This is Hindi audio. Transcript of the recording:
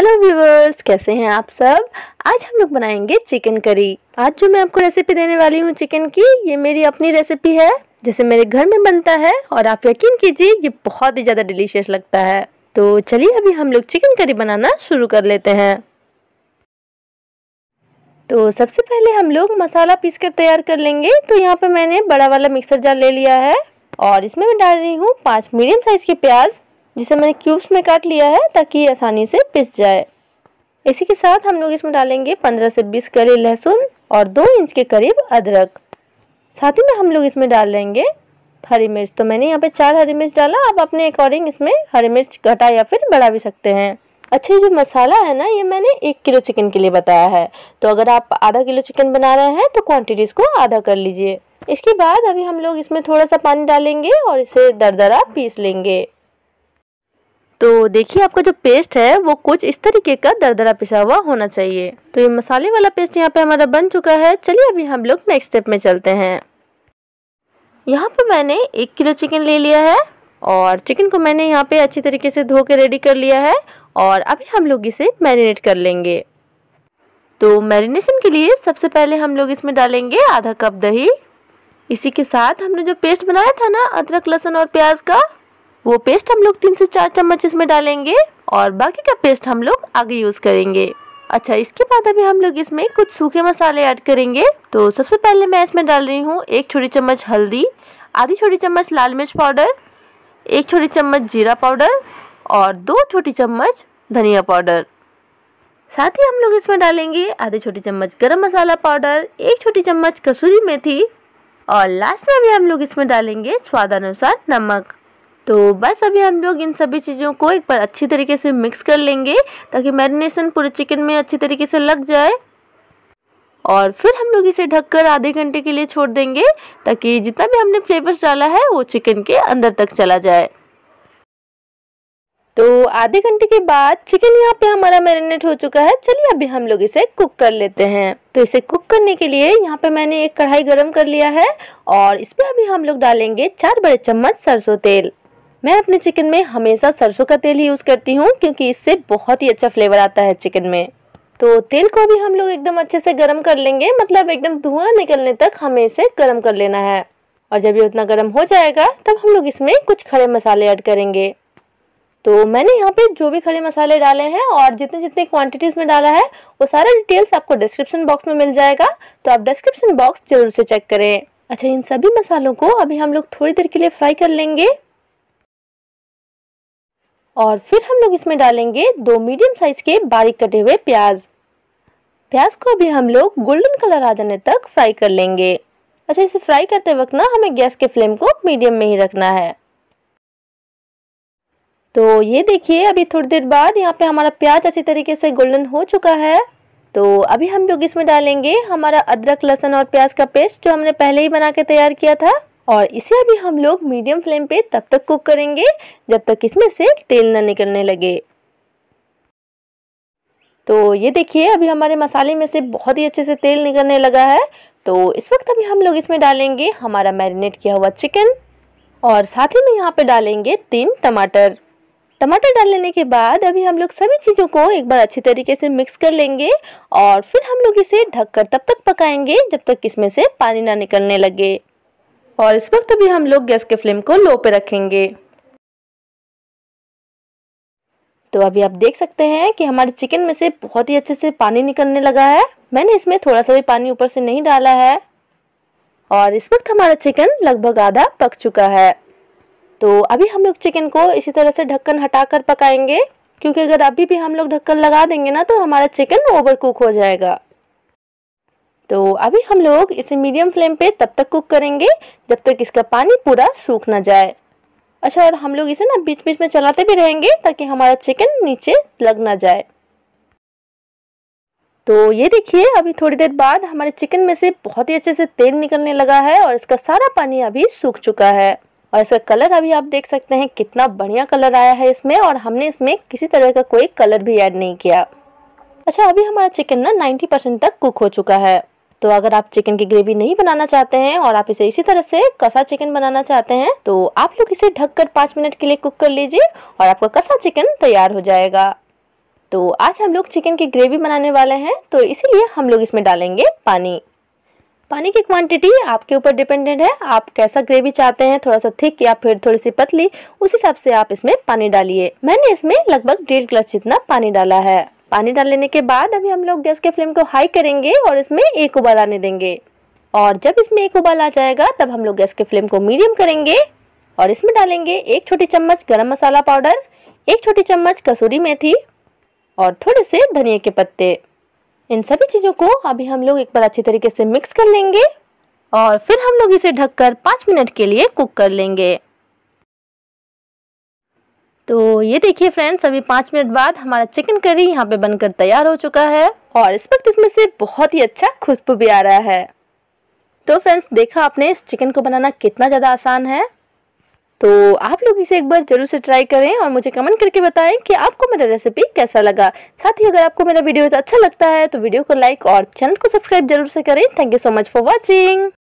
हेलो व्यूवर्स कैसे हैं आप सब आज हम लोग बनाएंगे चिकन करी आज जो मैं आपको रेसिपी देने वाली हूँ चिकन की ये मेरी अपनी रेसिपी है जैसे मेरे घर में बनता है और आप यकीन कीजिए ये बहुत ही ज़्यादा डिलीशियस लगता है तो चलिए अभी हम लोग चिकन करी बनाना शुरू कर लेते हैं तो सबसे पहले हम लोग मसाला पीस कर तैयार कर लेंगे तो यहाँ पर मैंने बड़ा वाला मिक्सर जार ले लिया है और इसमें मैं डाल रही हूँ पाँच मीडियम साइज़ के प्याज जिसे मैंने क्यूब्स में काट लिया है ताकि आसानी से पिस जाए इसी के साथ हम लोग इसमें डालेंगे पंद्रह से बीस कली लहसुन और दो इंच के करीब अदरक साथ ही में हम लोग इसमें डाल लेंगे हरी मिर्च तो मैंने यहाँ पे चार हरी मिर्च डाला आप अपने अकॉर्डिंग इसमें हरी मिर्च घटा या फिर बढ़ा भी सकते हैं अच्छा ये जो मसाला है ना ये मैंने एक किलो चिकन के लिए बताया है तो अगर आप आधा किलो चिकन बना रहे हैं तो क्वांटिटीज़ को आधा कर लीजिए इसके बाद अभी हम लोग इसमें थोड़ा सा पानी डालेंगे और इसे दर पीस लेंगे तो देखिए आपका जो पेस्ट है वो कुछ इस तरीके का दरदरा पिसा हुआ होना चाहिए तो ये मसाले वाला पेस्ट यहाँ पे हमारा बन चुका है चलिए अभी हम लोग नेक्स्ट स्टेप में चलते हैं यहाँ पर मैंने एक किलो चिकन ले लिया है और चिकन को मैंने यहाँ पे अच्छी तरीके से धो के रेडी कर लिया है और अभी हम लोग इसे मैरिनेट कर लेंगे तो मैरिनेशन के लिए सबसे पहले हम लोग इसमें डालेंगे आधा कप दही इसी के साथ हमने जो पेस्ट बनाया था ना अदरक लहसुन और प्याज का वो पेस्ट हम लोग तीन से चार चम्मच इसमें डालेंगे और बाकी का पेस्ट हम लोग आगे यूज़ करेंगे अच्छा इसके बाद अभी हम लोग इसमें कुछ सूखे मसाले ऐड करेंगे तो सबसे पहले मैं इसमें डाल रही हूँ एक छोटी चम्मच हल्दी आधी छोटी चम्मच लाल मिर्च पाउडर एक छोटी चम्मच जीरा पाउडर और दो छोटी चम्मच धनिया पाउडर साथ ही हम लोग इसमें डालेंगे आधी छोटी चम्मच गरम मसाला पाउडर एक छोटी चम्मच कसूरी मेथी और लास्ट में भी हम लोग इसमें डालेंगे स्वादानुसार नमक तो बस अभी हम लोग इन सभी चीज़ों को एक बार अच्छी तरीके से मिक्स कर लेंगे ताकि मैरिनेशन पूरे चिकन में अच्छी तरीके से लग जाए और फिर हम लोग इसे ढककर आधे घंटे के लिए छोड़ देंगे ताकि जितना भी हमने फ्लेवर्स डाला है वो चिकन के अंदर तक चला जाए तो आधे घंटे के बाद चिकन यहाँ पे हमारा मैरिनेट हो चुका है चलिए अभी हम लोग इसे कुक कर लेते हैं तो इसे कुक करने के लिए यहाँ पे मैंने एक कढ़ाई गरम कर लिया है और इसमें अभी हम लोग डालेंगे चार बड़े चम्मच सरसों तेल मैं अपने चिकन में हमेशा सरसों का तेल यूज़ करती हूँ क्योंकि इससे बहुत ही अच्छा फ्लेवर आता है चिकन में तो तेल को भी हम लोग एकदम अच्छे से गर्म कर लेंगे मतलब एकदम धुआं निकलने तक हमें इसे गर्म कर लेना है और जब ये उतना गर्म हो जाएगा तब हम लोग इसमें कुछ खड़े मसाले ऐड करेंगे तो मैंने यहाँ पे जो भी खड़े मसाले डाले हैं और जितने जितने क्वांटिटीज़ में डाला है वो सारा डिटेल्स आपको डिस्क्रिप्शन बॉक्स में मिल जाएगा तो आप डिस्क्रिप्शन बॉक्स जरूर से चेक करें अच्छा इन सभी मसालों को अभी हम लोग थोड़ी देर के लिए फ्राई कर लेंगे और फिर हम लोग इसमें डालेंगे दो मीडियम साइज़ के बारीक कटे हुए प्याज प्याज को अभी हम लोग गोल्डन कलर आ जाने तक फ्राई कर लेंगे अच्छा इसे फ्राई करते वक्त ना हमें गैस के फ्लेम को मीडियम में ही रखना है तो ये देखिए अभी थोड़ी देर बाद यहाँ पे हमारा प्याज अच्छी तरीके से गोल्डन हो चुका है तो अभी हम लोग इसमें डालेंगे हमारा अदरक लहसुन और प्याज का पेस्ट जो हमने पहले ही बना के तैयार किया था और इसे अभी हम लोग मीडियम फ्लेम पे तब तक कुक करेंगे जब तक इसमें से तेल ना निकलने लगे तो ये देखिए अभी हमारे मसाले में से बहुत ही अच्छे से तेल निकलने लगा है तो इस वक्त अभी हम लोग इसमें डालेंगे हमारा मैरिनेट किया हुआ चिकन और साथ ही में यहाँ पे डालेंगे तीन टमाटर टमाटर डाल लेने के बाद अभी हम लोग सभी चीज़ों को एक बार अच्छी तरीके से मिक्स कर लेंगे और फिर हम लोग इसे ढककर तब तक पकाएंगे जब तक इसमें से पानी ना निकलने लगे और इस वक्त भी हम लोग गैस के फ्लेम को लो पे रखेंगे तो अभी आप देख सकते हैं कि हमारे चिकन में से बहुत ही अच्छे से पानी निकलने लगा है मैंने इसमें थोड़ा सा भी पानी ऊपर से नहीं डाला है और इस वक्त हमारा चिकन लगभग आधा पक चुका है तो अभी हम लोग चिकन को इसी तरह से ढक्कन हटाकर पकाएंगे क्योंकि अगर अभी भी हम लोग ढक्कन लगा देंगे ना तो हमारा चिकन ओवर कुक हो जाएगा तो अभी हम लोग इसे मीडियम फ्लेम पे तब तक कुक करेंगे जब तक इसका पानी पूरा सूख ना जाए अच्छा और हम लोग इसे ना बीच बीच में चलाते भी रहेंगे ताकि हमारा चिकन नीचे लग ना जाए तो ये देखिए अभी थोड़ी देर बाद हमारे चिकन में से बहुत ही अच्छे से तेल निकलने लगा है और इसका सारा पानी अभी सूख चुका है और इसका कलर अभी आप देख सकते हैं कितना बढ़िया कलर आया है इसमें और हमने इसमें किसी तरह का कोई कलर भी ऐड नहीं किया अच्छा अभी हमारा चिकन ना 90 परसेंट तक कुक हो चुका है तो अगर आप चिकन की ग्रेवी नहीं बनाना चाहते हैं और आप इसे इसी तरह से कसा चिकन बनाना चाहते हैं तो आप लोग इसे ढककर पाँच मिनट के लिए कुक कर लीजिए और आपका कसा चिकन तैयार हो जाएगा तो आज हम लोग चिकन की ग्रेवी बनाने वाले हैं तो इसीलिए हम लोग इसमें डालेंगे पानी पानी की क्वांटिटी आपके ऊपर डिपेंडेंट है आप कैसा ग्रेवी चाहते हैं थोड़ा सा थिक या फिर थोड़ी सी पतली उस हिसाब से आप इसमें पानी डालिए मैंने इसमें लगभग डेढ़ ग्लास जितना पानी डाला है पानी डाल लेने के बाद अभी हम लोग गैस के फ्लेम को हाई करेंगे और इसमें एक उबाल आने देंगे और जब इसमें एक उबाल आ जाएगा तब हम लोग गैस के फ्लेम को मीडियम करेंगे और इसमें डालेंगे एक छोटी चम्मच गरम मसाला पाउडर एक छोटी चम्मच कसूरी मेथी और थोड़े से धनिया के पत्ते इन सभी चीज़ों को अभी हम लोग एक बार अच्छी तरीके से मिक्स कर लेंगे और फिर हम लोग इसे ढककर पाँच मिनट के लिए कुक कर लेंगे तो ये देखिए फ्रेंड्स अभी पाँच मिनट बाद हमारा चिकन करी यहाँ पे बनकर तैयार हो चुका है और इस वक्त इसमें से बहुत ही अच्छा खुशबू भी आ रहा है तो फ्रेंड्स देखा आपने इस चिकन को बनाना कितना ज़्यादा आसान है तो आप लोग इसे एक बार जरूर से ट्राई करें और मुझे कमेंट करके बताएं कि आपको मेरा रेसिपी कैसा लगा साथ ही अगर आपको मेरा वीडियो अच्छा लगता है तो वीडियो को लाइक और चैनल को सब्सक्राइब जरूर से करें thank you so much for watching